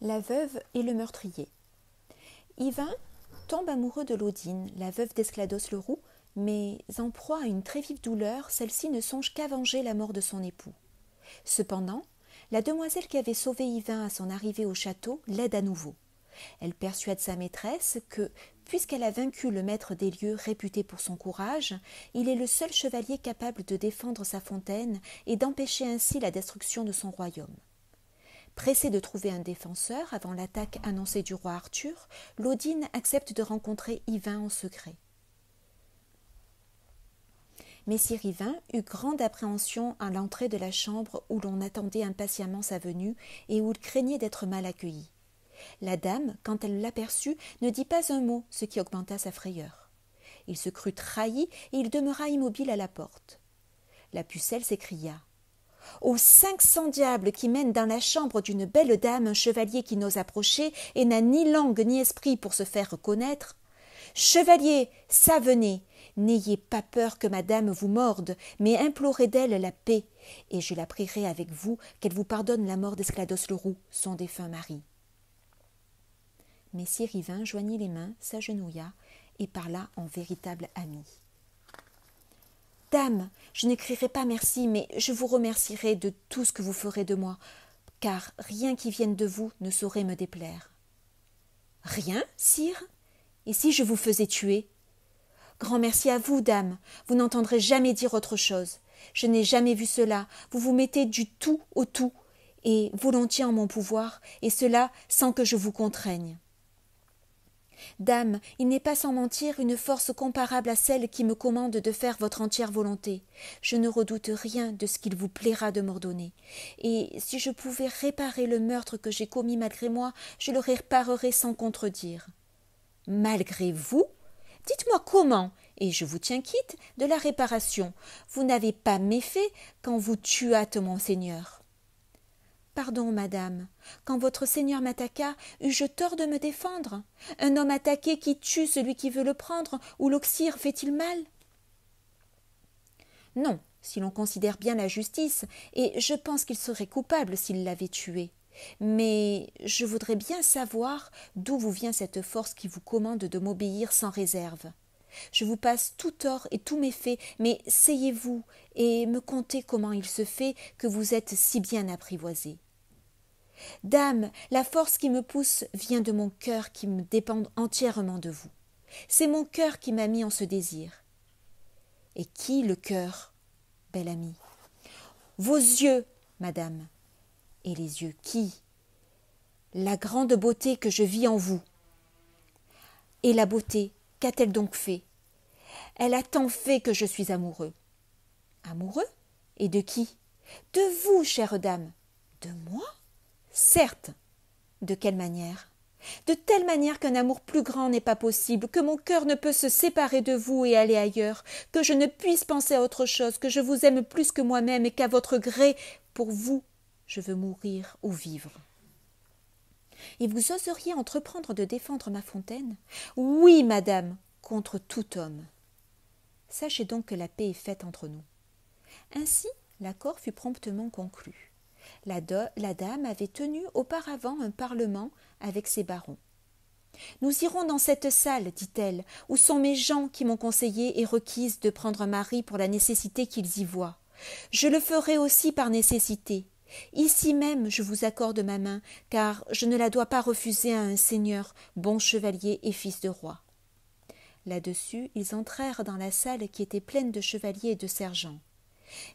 la veuve et le meurtrier. Yvain tombe amoureux de Laudine, la veuve d'Esclados le Roux, mais en proie à une très vive douleur, celle-ci ne songe qu'à venger la mort de son époux. Cependant, la demoiselle qui avait sauvé Yvain à son arrivée au château l'aide à nouveau. Elle persuade sa maîtresse que, puisqu'elle a vaincu le maître des lieux réputé pour son courage, il est le seul chevalier capable de défendre sa fontaine et d'empêcher ainsi la destruction de son royaume. Pressé de trouver un défenseur avant l'attaque annoncée du roi Arthur, Laudine accepte de rencontrer Yvain en secret. Messire Yvain eut grande appréhension à l'entrée de la chambre où l'on attendait impatiemment sa venue et où il craignait d'être mal accueilli. La dame, quand elle l'aperçut, ne dit pas un mot, ce qui augmenta sa frayeur. Il se crut trahi et il demeura immobile à la porte. La pucelle s'écria aux cinq cents diables qui mènent dans la chambre d'une belle dame un chevalier qui n'ose approcher et n'a ni langue ni esprit pour se faire connaître. Chevalier, ça n'ayez pas peur que madame vous morde, mais implorez d'elle la paix, et je la prierai avec vous qu'elle vous pardonne la mort d'Esclados le Roux, son défunt mari. Messire Rivin joignit les mains, s'agenouilla, et parla en véritable ami. Dame, je n'écrirai pas merci, mais je vous remercierai de tout ce que vous ferez de moi, car rien qui vienne de vous ne saurait me déplaire. Rien, sire Et si je vous faisais tuer Grand merci à vous, dame. Vous n'entendrez jamais dire autre chose. Je n'ai jamais vu cela. Vous vous mettez du tout au tout, et volontiers en mon pouvoir, et cela sans que je vous contraigne. Dame, il n'est pas sans mentir une force comparable à celle qui me commande de faire votre entière volonté. Je ne redoute rien de ce qu'il vous plaira de m'ordonner. Et si je pouvais réparer le meurtre que j'ai commis malgré moi, je le réparerais sans contredire. Malgré vous Dites-moi comment, et je vous tiens quitte de la réparation. Vous n'avez pas méfait quand vous tuâtes monseigneur. Pardon, madame. Quand votre seigneur m'attaqua, eus-je tort de me défendre Un homme attaqué qui tue celui qui veut le prendre ou l'oxyre fait-il mal Non, si l'on considère bien la justice, et je pense qu'il serait coupable s'il l'avait tué. Mais je voudrais bien savoir d'où vous vient cette force qui vous commande de m'obéir sans réserve. Je vous passe tout tort et tous mes faits, mais seyez-vous et me contez comment il se fait que vous êtes si bien apprivoisé. Dame, la force qui me pousse vient de mon cœur qui me dépend entièrement de vous. C'est mon cœur qui m'a mis en ce désir. Et qui le cœur, belle amie Vos yeux, madame. Et les yeux qui La grande beauté que je vis en vous. Et la beauté, qu'a-t-elle donc fait Elle a tant fait que je suis amoureux. Amoureux Et de qui De vous, chère dame. De moi Certes. De quelle manière De telle manière qu'un amour plus grand n'est pas possible, que mon cœur ne peut se séparer de vous et aller ailleurs, que je ne puisse penser à autre chose, que je vous aime plus que moi-même et qu'à votre gré, pour vous, je veux mourir ou vivre. Et vous oseriez entreprendre de défendre ma fontaine Oui, madame, contre tout homme. Sachez donc que la paix est faite entre nous. Ainsi, l'accord fut promptement conclu. La, dame avait tenu auparavant un parlement avec ses barons. Nous irons dans cette salle, dit-elle, où sont mes gens qui m'ont conseillé et requise de prendre Marie mari pour la nécessité qu'ils y voient. Je le ferai aussi par nécessité. Ici même je vous accorde ma main, car je ne la dois pas refuser à un seigneur, bon chevalier et fils de roi. Là-dessus, ils entrèrent dans la salle qui était pleine de chevaliers et de sergents.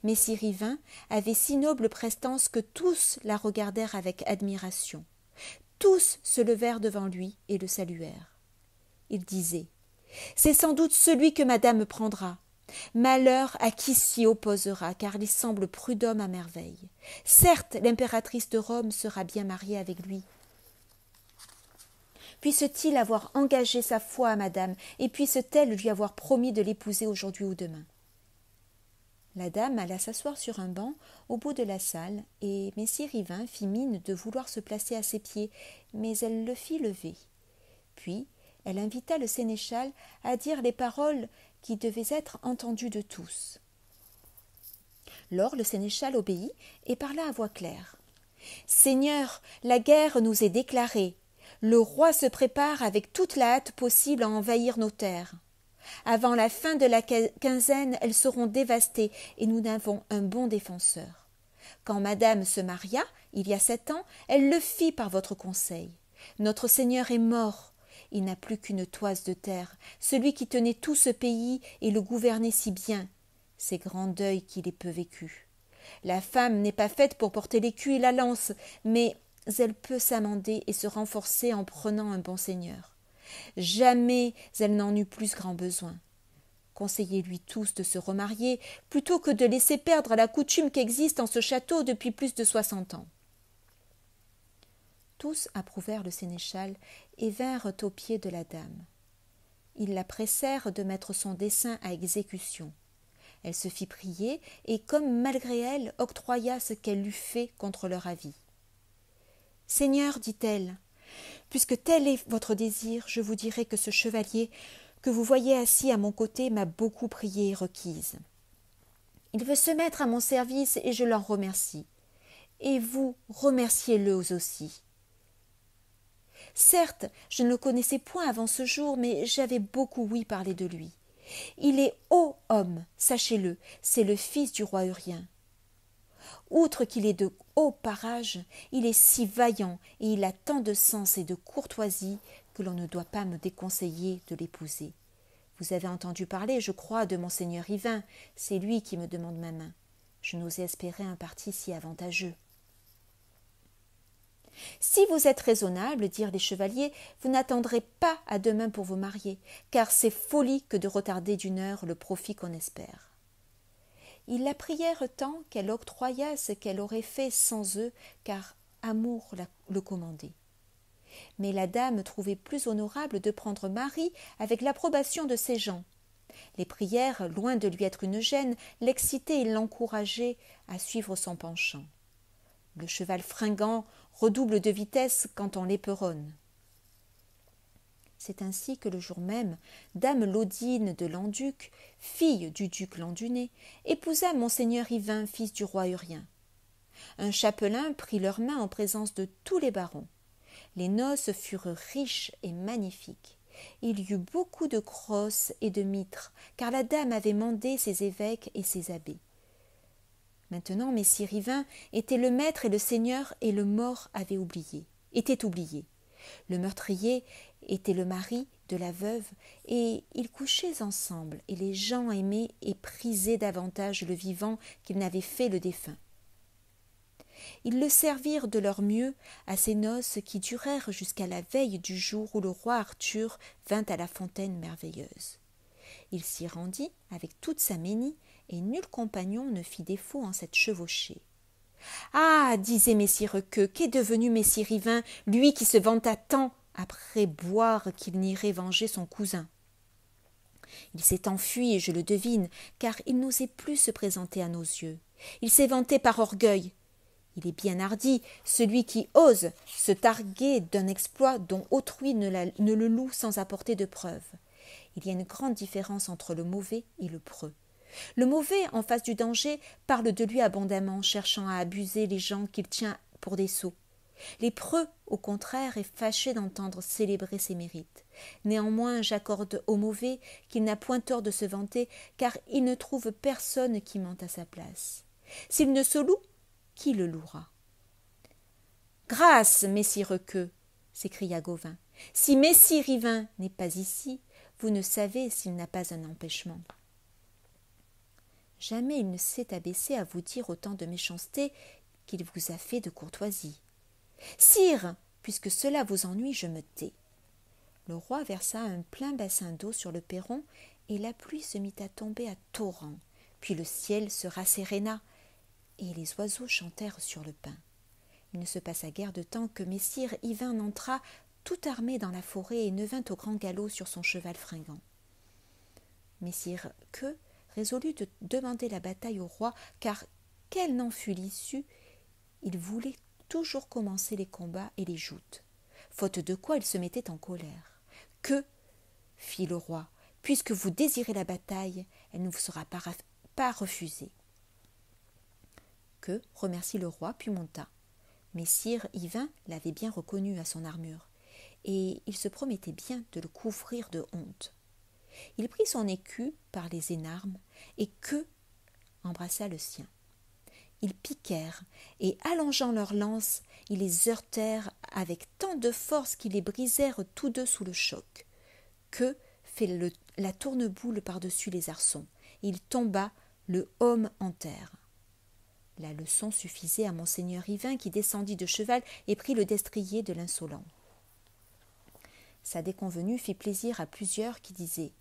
Mais Sirivin avait si noble prestance que tous la regardèrent avec admiration. Tous se levèrent devant lui et le saluèrent. Il disait C'est sans doute celui que madame prendra. Malheur à qui s'y opposera, car il semble prud'homme à merveille. Certes, l'impératrice de Rome sera bien mariée avec lui. Puisse-t-il avoir engagé sa foi à madame, et puisse-t-elle lui avoir promis de l'épouser aujourd'hui ou demain la dame alla s'asseoir sur un banc au bout de la salle, et Messire Rivin fit mine de vouloir se placer à ses pieds, mais elle le fit lever. Puis elle invita le sénéchal à dire les paroles qui devaient être entendues de tous. Lors le sénéchal obéit et parla à voix claire. Seigneur, la guerre nous est déclarée. Le roi se prépare avec toute la hâte possible à envahir nos terres. Avant la fin de la quinzaine, elles seront dévastées et nous n'avons un bon défenseur. Quand Madame se maria, il y a sept ans, elle le fit par votre conseil. Notre Seigneur est mort. Il n'a plus qu'une toise de terre, celui qui tenait tout ce pays et le gouvernait si bien. C'est grand deuil qu'il est peu vécu. La femme n'est pas faite pour porter l'écu et la lance, mais elle peut s'amender et se renforcer en prenant un bon seigneur. Jamais elle n'en eut plus grand besoin. Conseillez-lui tous de se remarier plutôt que de laisser perdre la coutume qu'existe en ce château depuis plus de soixante ans. Tous approuvèrent le sénéchal et vinrent aux pieds de la dame. Ils la pressèrent de mettre son dessein à exécution. Elle se fit prier et, comme malgré elle, octroya ce qu'elle eût fait contre leur avis. Seigneur, dit-elle, Puisque tel est votre désir, je vous dirai que ce chevalier que vous voyez assis à mon côté m'a beaucoup prié et requise. Il veut se mettre à mon service et je l'en remercie. Et vous remerciez-le aussi. Certes, je ne le connaissais point avant ce jour, mais j'avais beaucoup oui parlé de lui. Il est haut homme, sachez-le, c'est le fils du roi Urien. Outre qu'il est de haut parage, il est si vaillant et il a tant de sens et de courtoisie que l'on ne doit pas me déconseiller de l'épouser. Vous avez entendu parler, je crois, de monseigneur Yvain, c'est lui qui me demande ma main. Je n'osais espérer un parti si avantageux. Si vous êtes raisonnable, dirent les chevaliers, vous n'attendrez pas à demain pour vous marier, car c'est folie que de retarder d'une heure le profit qu'on espère. Ils la prièrent tant qu'elle octroya ce qu'elle aurait fait sans eux, car amour le commandait. Mais la dame trouvait plus honorable de prendre Marie avec l'approbation de ses gens. Les prières, loin de lui être une gêne, l'excitaient et l'encourageaient à suivre son penchant. Le cheval fringant redouble de vitesse quand on l'éperonne. C'est ainsi que le jour même, dame Laudine de Landuc, fille du duc Landuné, épousa monseigneur Yvain, fils du roi Urien. Un chapelain prit leurs mains en présence de tous les barons. Les noces furent riches et magnifiques. Il y eut beaucoup de crosses et de mitres, car la dame avait mandé ses évêques et ses abbés. Maintenant, Messire Yvain était le maître et le seigneur, et le mort avait oublié, était oublié. Le meurtrier était le mari de la veuve, et ils couchaient ensemble, et les gens aimaient et prisaient davantage le vivant qu'ils n'avaient fait le défunt. Ils le servirent de leur mieux à ces noces qui durèrent jusqu'à la veille du jour où le roi Arthur vint à la fontaine merveilleuse. Il s'y rendit avec toute sa ménie, et nul compagnon ne fit défaut en cette chevauchée. Ah. disait Messire qu'est devenu Messire Yvain, lui qui se vanta tant après boire qu'il n'irait venger son cousin. Il s'est enfui, je le devine, car il n'osait plus se présenter à nos yeux. Il s'est vanté par orgueil. Il est bien hardi, celui qui ose se targuer d'un exploit dont autrui ne, le loue sans apporter de preuves. Il y a une grande différence entre le mauvais et le preux. Le mauvais, en face du danger, parle de lui abondamment, cherchant à abuser les gens qu'il tient pour des sots. Lépreux, au contraire, est fâché d'entendre célébrer ses mérites. Néanmoins, j'accorde au mauvais qu'il n'a point tort de se vanter, car il ne trouve personne qui mente à sa place. S'il ne se loue, qui le louera Grâce, messire Requeux s'écria Gauvin. Si messire Rivin n'est pas ici, vous ne savez s'il n'a pas un empêchement. Jamais il ne s'est abaissé à vous dire autant de méchanceté qu'il vous a fait de courtoisie. Sire, puisque cela vous ennuie, je me tais. Le roi versa un plein bassin d'eau sur le perron, et la pluie se mit à tomber à torrents, puis le ciel se rasséréna, et les oiseaux chantèrent sur le pin. Il ne se passa guère de temps que Messire Yvain entra tout armé dans la forêt et ne vint au grand galop sur son cheval fringant. Messire Que résolut de demander la bataille au roi, car quelle n'en fut l'issue, il voulait toujours commencé les combats et les joutes, faute de quoi il se mettait en colère. Que, fit le roi, puisque vous désirez la bataille, elle ne vous sera pas, refusée. Que remercie le roi, puis monta. Messire Yvain l'avait bien reconnu à son armure, et il se promettait bien de le couvrir de honte. Il prit son écu par les énarmes, et Que embrassa le sien ils piquèrent, et allongeant leurs lances, ils les heurtèrent avec tant de force qu'ils les brisèrent tous deux sous le choc. Que fait la tourneboule par-dessus les arçons. Il tomba, le homme en terre. La leçon suffisait à monseigneur Yvain qui descendit de cheval et prit le destrier de l'insolent. Sa déconvenue fit plaisir à plusieurs qui disaient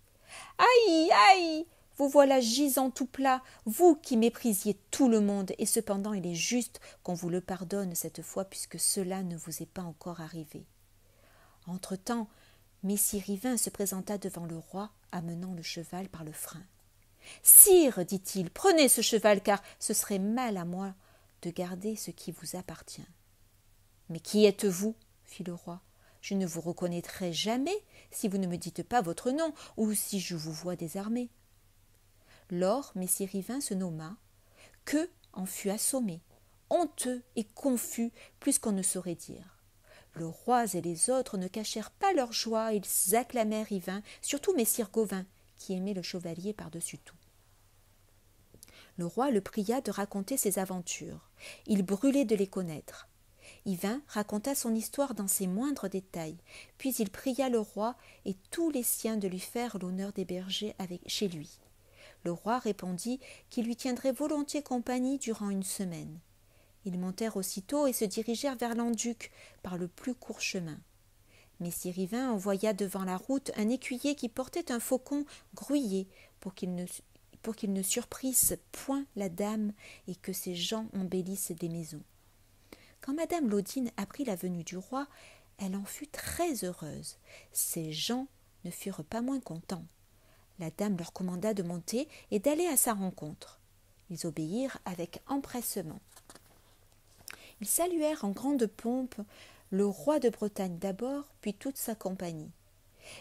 Aïe, aïe vous voilà gisant tout plat, vous qui méprisiez tout le monde, et cependant il est juste qu'on vous le pardonne cette fois, puisque cela ne vous est pas encore arrivé. Entre-temps, Messire Rivin se présenta devant le roi, amenant le cheval par le frein. Sire, dit-il, prenez ce cheval, car ce serait mal à moi de garder ce qui vous appartient. Mais qui êtes-vous fit le roi. Je ne vous reconnaîtrai jamais si vous ne me dites pas votre nom, ou si je vous vois désarmé. Lors, Messire Yvin se nomma, que en fut assommé, honteux et confus plus qu'on ne saurait dire. Le roi et les autres ne cachèrent pas leur joie, ils acclamèrent Yvain, surtout Messire Gauvin, qui aimait le chevalier par-dessus tout. Le roi le pria de raconter ses aventures. Il brûlait de les connaître. Yvain raconta son histoire dans ses moindres détails, puis il pria le roi et tous les siens de lui faire l'honneur d'héberger chez lui. Le roi répondit qu'il lui tiendrait volontiers compagnie durant une semaine. Ils montèrent aussitôt et se dirigèrent vers l'enduc par le plus court chemin. Mais Sirivin envoya devant la route un écuyer qui portait un faucon grouillé pour qu'il ne, pour qu'il ne surprisse point la dame et que ses gens embellissent des maisons. Quand madame Laudine apprit la venue du roi, elle en fut très heureuse. Ses gens ne furent pas moins contents. La dame leur commanda de monter et d'aller à sa rencontre. Ils obéirent avec empressement. Ils saluèrent en grande pompe le roi de Bretagne d'abord, puis toute sa compagnie.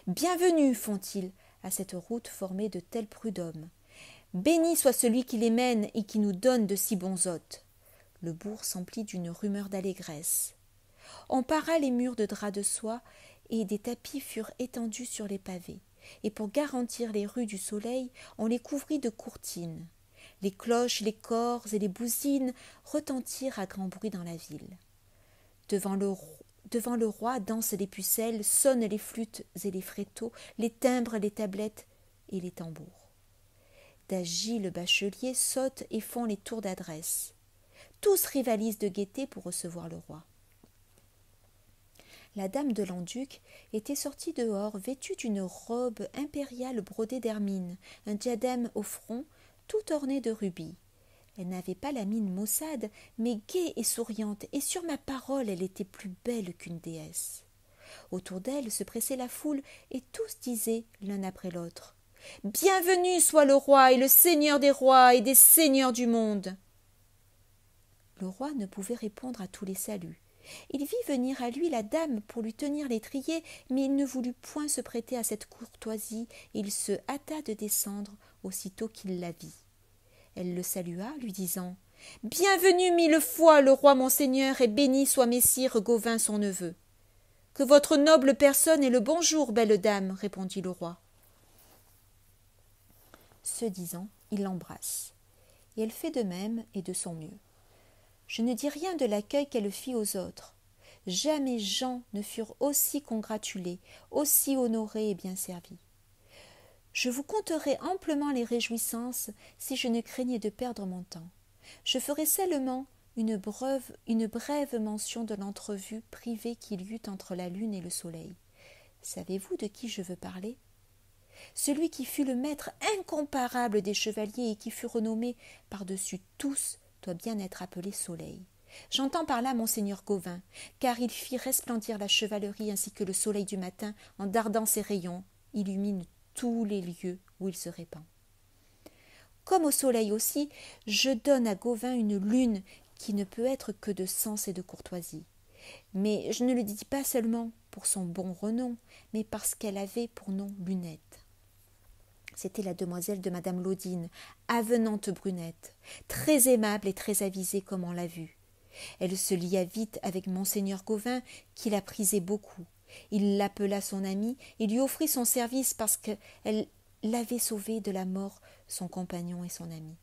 Bienvenue, font-ils, à cette route formée de tels prud'hommes. Béni soit celui qui les mène et qui nous donne de si bons hôtes. Le bourg s'emplit d'une rumeur d'allégresse. On para les murs de drap de soie, et des tapis furent étendus sur les pavés et pour garantir les rues du soleil, on les couvrit de courtines. Les cloches, les cors et les bousines retentirent à grand bruit dans la ville. Devant le, roi dansent les pucelles, sonnent les flûtes et les fréteaux, les timbres, les tablettes et les tambours. D'Agile le bachelier saute et font les tours d'adresse. Tous rivalisent de gaieté pour recevoir le roi la dame de l'Anduc, était sortie dehors vêtue d'une robe impériale brodée d'hermine, un diadème au front, tout orné de rubis. Elle n'avait pas la mine maussade, mais gaie et souriante, et sur ma parole elle était plus belle qu'une déesse. Autour d'elle se pressait la foule, et tous disaient, l'un après l'autre. Bienvenue soit le roi et le seigneur des rois et des seigneurs du monde. Le roi ne pouvait répondre à tous les saluts. Il vit venir à lui la dame pour lui tenir l'étrier, mais il ne voulut point se prêter à cette courtoisie, et il se hâta de descendre aussitôt qu'il la vit. Elle le salua, lui disant Bienvenue mille fois, le roi monseigneur, et béni soit Messire Gauvin son neveu. Que votre noble personne ait le bonjour, belle dame, répondit le roi. Ce disant, il l'embrasse, et elle fait de même et de son mieux. Je ne dis rien de l'accueil qu'elle fit aux autres. Jamais gens ne furent aussi congratulés, aussi honorés et bien servis. Je vous conterai amplement les réjouissances si je ne craignais de perdre mon temps. Je ferai seulement une brève, une brève mention de l'entrevue privée qu'il y eut entre la lune et le soleil. Savez-vous de qui je veux parler Celui qui fut le maître incomparable des chevaliers et qui fut renommé par-dessus tous doit bien être appelé soleil. J'entends par là monseigneur Gauvin, car il fit resplendir la chevalerie ainsi que le soleil du matin en dardant ses rayons, illumine tous les lieux où il se répand. Comme au soleil aussi, je donne à Gauvin une lune qui ne peut être que de sens et de courtoisie. Mais je ne le dis pas seulement pour son bon renom, mais parce qu'elle avait pour nom lunette. C'était la demoiselle de madame Laudine, avenante brunette, très aimable et très avisée comme on l'a vu. Elle se lia vite avec monseigneur Gauvin, qui la prisait beaucoup. Il l'appela son ami et lui offrit son service parce qu'elle l'avait sauvé de la mort son compagnon et son ami.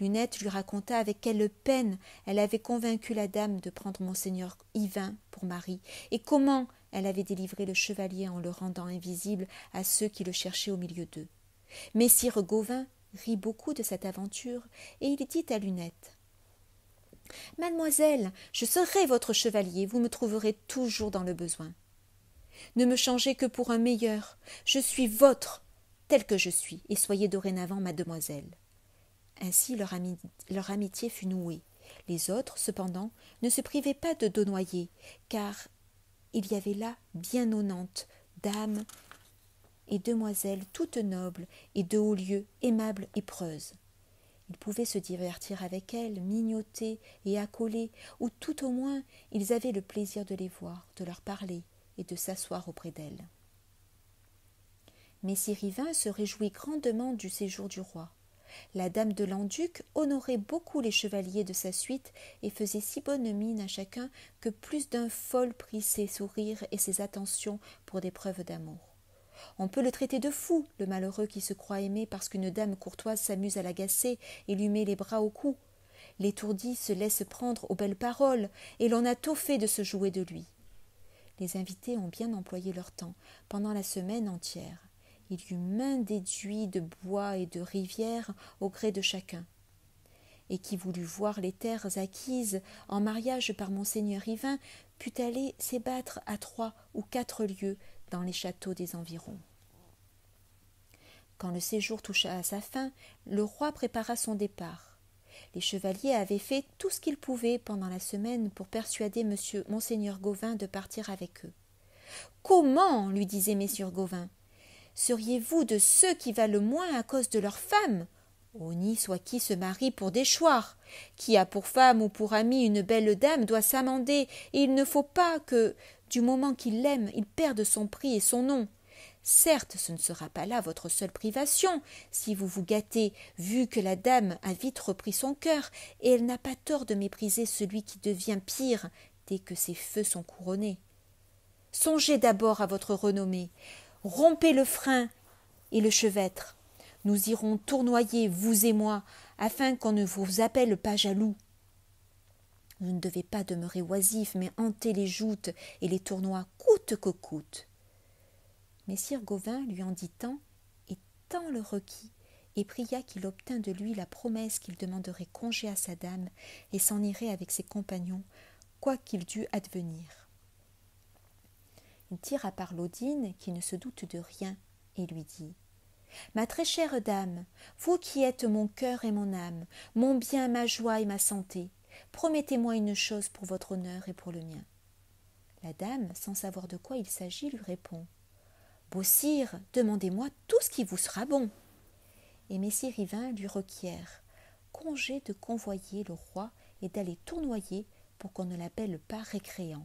Lunette lui raconta avec quelle peine elle avait convaincu la dame de prendre monseigneur Yvain pour mari, et comment elle avait délivré le chevalier en le rendant invisible à ceux qui le cherchaient au milieu d'eux. Messire Gauvin rit beaucoup de cette aventure, et il dit à Lunette Mademoiselle, je serai votre chevalier, vous me trouverez toujours dans le besoin. Ne me changez que pour un meilleur, je suis votre, tel que je suis, et soyez dorénavant mademoiselle. Ainsi leur, amitié fut nouée. Les autres, cependant, ne se privaient pas de Donoyer, car il y avait là bien honnantes, dame et demoiselles toutes nobles et de haut lieu, aimables et preuses. Ils pouvaient se divertir avec elles, mignoter et accoler, ou tout au moins ils avaient le plaisir de les voir, de leur parler et de s'asseoir auprès d'elles. Messire Rivin se réjouit grandement du séjour du roi. La dame de Landuc honorait beaucoup les chevaliers de sa suite et faisait si bonne mine à chacun que plus d'un fol prit ses sourires et ses attentions pour des preuves d'amour. On peut le traiter de fou, le malheureux qui se croit aimé parce qu'une dame courtoise s'amuse à l'agacer et lui met les bras au cou. L'étourdi se laisse prendre aux belles paroles, et l'on a tôt fait de se jouer de lui. Les invités ont bien employé leur temps, pendant la semaine entière. Il y eut main déduits de bois et de rivières au gré de chacun. Et qui voulut voir les terres acquises en mariage par monseigneur Yvain put aller s'ébattre à trois ou quatre lieues dans les châteaux des environs. Quand le séjour toucha à sa fin, le roi prépara son départ. Les chevaliers avaient fait tout ce qu'ils pouvaient pendant la semaine pour persuader monsieur monseigneur Gauvin de partir avec eux. Comment lui disait messieurs Gauvin seriez-vous de ceux qui valent le moins à cause de leur femme On oh, y soit qui se marie pour déchoir. Qui a pour femme ou pour amie une belle dame doit s'amender, et il ne faut pas que du moment qu'il l'aime, il perd son prix et son nom. Certes, ce ne sera pas là votre seule privation, si vous vous gâtez, vu que la dame a vite repris son cœur, et elle n'a pas tort de mépriser celui qui devient pire dès que ses feux sont couronnés. Songez d'abord à votre renommée, rompez le frein et le chevêtre. Nous irons tournoyer, vous et moi, afin qu'on ne vous appelle pas jaloux. Vous ne devez pas demeurer oisif, mais hanter les joutes et les tournois coûte que coûte. Messire Gauvin lui en dit tant et tant le requit, et pria qu'il obtint de lui la promesse qu'il demanderait congé à sa dame et s'en irait avec ses compagnons, quoi qu'il dût advenir. Il tira par Laudine, qui ne se doute de rien, et lui dit Ma très chère dame, vous qui êtes mon cœur et mon âme, mon bien, ma joie et ma santé, Promettez-moi une chose pour votre honneur et pour le mien. La dame, sans savoir de quoi il s'agit, lui répond Beau sire, demandez-moi tout ce qui vous sera bon. Et messire Rivin lui requiert congé de convoyer le roi et d'aller tournoyer pour qu'on ne l'appelle pas récréant.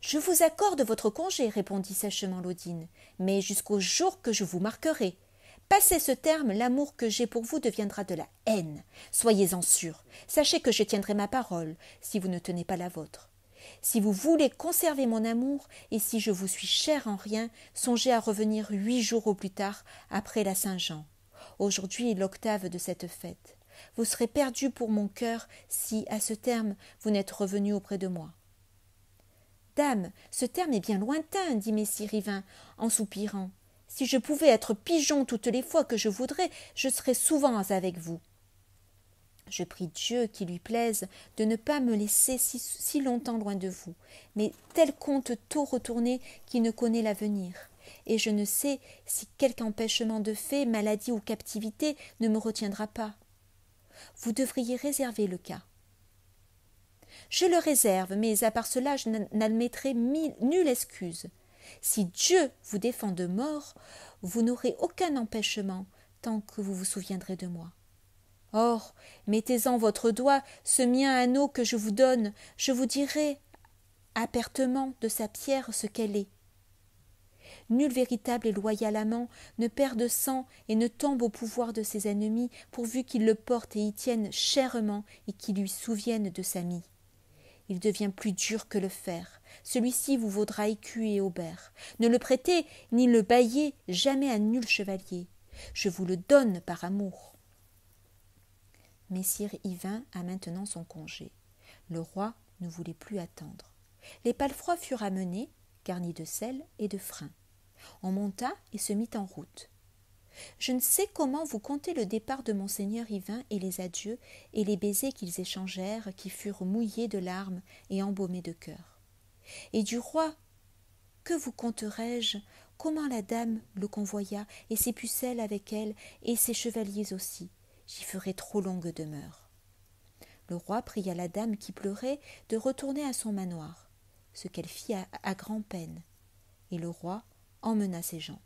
Je vous accorde votre congé, répondit sèchement Laudine, mais jusqu'au jour que je vous marquerai. Passez ce terme, l'amour que j'ai pour vous deviendra de la haine. Soyez-en sûrs. Sachez que je tiendrai ma parole si vous ne tenez pas la vôtre. Si vous voulez conserver mon amour et si je vous suis cher en rien, songez à revenir huit jours au plus tard après la Saint-Jean. Aujourd'hui est l'octave de cette fête. Vous serez perdu pour mon cœur si, à ce terme, vous n'êtes revenu auprès de moi. Dame, ce terme est bien lointain, dit Messire Rivin en soupirant. Si je pouvais être pigeon toutes les fois que je voudrais, je serais souvent avec vous. Je prie Dieu qu'il lui plaise de ne pas me laisser si, si longtemps loin de vous, mais tel compte tôt retourné qui ne connaît l'avenir. Et je ne sais si quelque empêchement de fait, maladie ou captivité ne me retiendra pas. Vous devriez réserver le cas. Je le réserve, mais à part cela, je n'admettrai nulle excuse. Si Dieu vous défend de mort, vous n'aurez aucun empêchement tant que vous vous souviendrez de moi. Or, mettez-en votre doigt, ce mien anneau que je vous donne, je vous dirai apertement de sa pierre ce qu'elle est. Nul véritable et loyal amant ne perd de sang et ne tombe au pouvoir de ses ennemis pourvu qu'il le porte et y tienne chèrement et qu'il lui souvienne de sa mie. Il devient plus dur que le fer. Celui-ci vous vaudra écu et aubert. Ne le prêtez ni le baillez jamais à nul chevalier. Je vous le donne par amour. Messire vint a maintenant son congé. Le roi ne voulait plus attendre. Les palefrois furent amenés, garnis de sel et de freins. On monta et se mit en route. Je ne sais comment vous comptez le départ de monseigneur Yvain et les adieux et les baisers qu'ils échangèrent qui furent mouillés de larmes et embaumés de cœur. Et du roi, que vous conterai-je comment la dame le convoya et ses pucelles avec elle et ses chevaliers aussi j'y ferai trop longue demeure. Le roi pria la dame qui pleurait de retourner à son manoir, ce qu'elle fit à, à grand-peine, et le roi emmena ses gens.